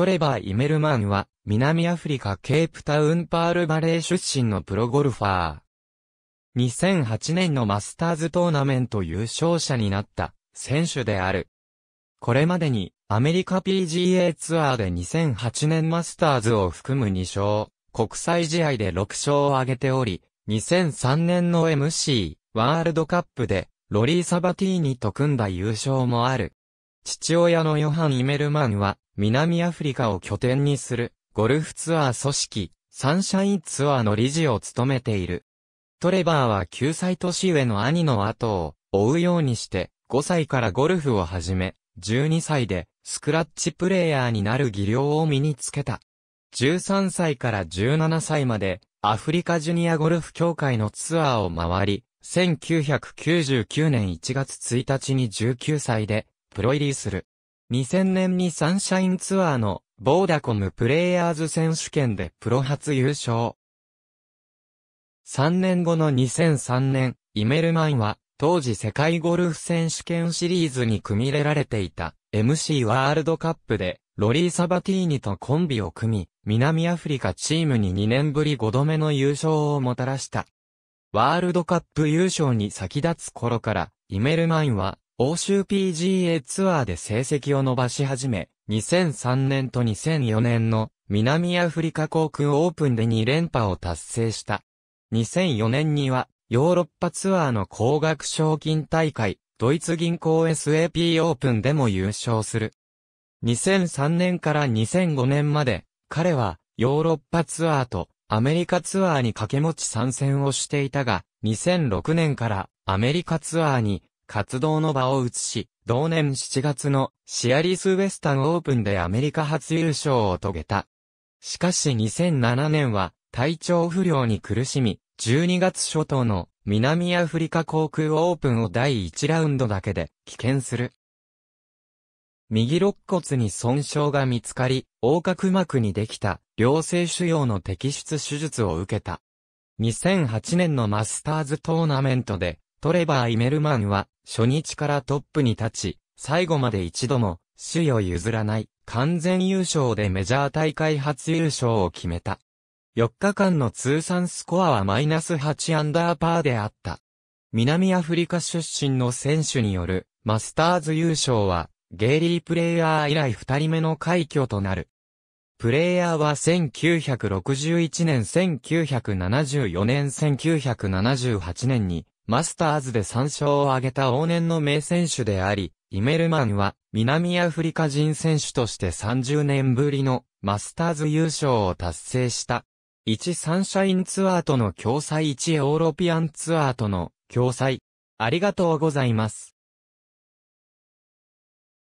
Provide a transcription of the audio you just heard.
トレバー・イメルマンは、南アフリカケープタウンパールバレー出身のプロゴルファー。2008年のマスターズトーナメント優勝者になった選手である。これまでにアメリカ PGA ツアーで2008年マスターズを含む2勝、国際試合で6勝を挙げており、2003年の MC ワールドカップでロリー・サバティーニと組んだ優勝もある。父親のヨハン・イメルマンは南アフリカを拠点にする、ゴルフツアー組織、サンシャインツアーの理事を務めている。トレバーは9歳年上の兄の後を追うようにして、5歳からゴルフを始め、12歳でスクラッチプレイヤーになる技量を身につけた。13歳から17歳までアフリカジュニアゴルフ協会のツアーを回り、1999年1月1日に19歳でプロ入りする。2000年にサンシャインツアーのボーダコムプレイヤーズ選手権でプロ初優勝。3年後の2003年、イメルマンは当時世界ゴルフ選手権シリーズに組み入れられていた MC ワールドカップでロリー・サバティーニとコンビを組み、南アフリカチームに2年ぶり5度目の優勝をもたらした。ワールドカップ優勝に先立つ頃から、イメルマンは欧州 PGA ツアーで成績を伸ばし始め、2003年と2004年の南アフリカ航空オープンで2連覇を達成した。2004年にはヨーロッパツアーの高額賞金大会、ドイツ銀行 SAP オープンでも優勝する。2003年から2005年まで、彼はヨーロッパツアーとアメリカツアーに掛け持ち参戦をしていたが、2006年からアメリカツアーに活動の場を移し、同年7月のシアリス・ウェスタンオープンでアメリカ初優勝を遂げた。しかし2007年は体調不良に苦しみ、12月初頭の南アフリカ航空オープンを第1ラウンドだけで棄権する。右肋骨に損傷が見つかり、横隔膜にできた良性腫瘍の摘出手術を受けた。2008年のマスターズトーナメントで、トレバー・イメルマンは初日からトップに立ち、最後まで一度も、首位を譲らない、完全優勝でメジャー大会初優勝を決めた。4日間の通算スコアはマイナス8アンダーパーであった。南アフリカ出身の選手によるマスターズ優勝はゲイリープレイヤー以来2人目の快挙となる。プレイヤーは1961年1974年1978年にマスターズで3勝を挙げた往年の名選手であり、イメルマンは南アフリカ人選手として30年ぶりのマスターズ優勝を達成した。1サンシャインツアーとの共催1オーロピアンツアーとの共催。ありがとうございます。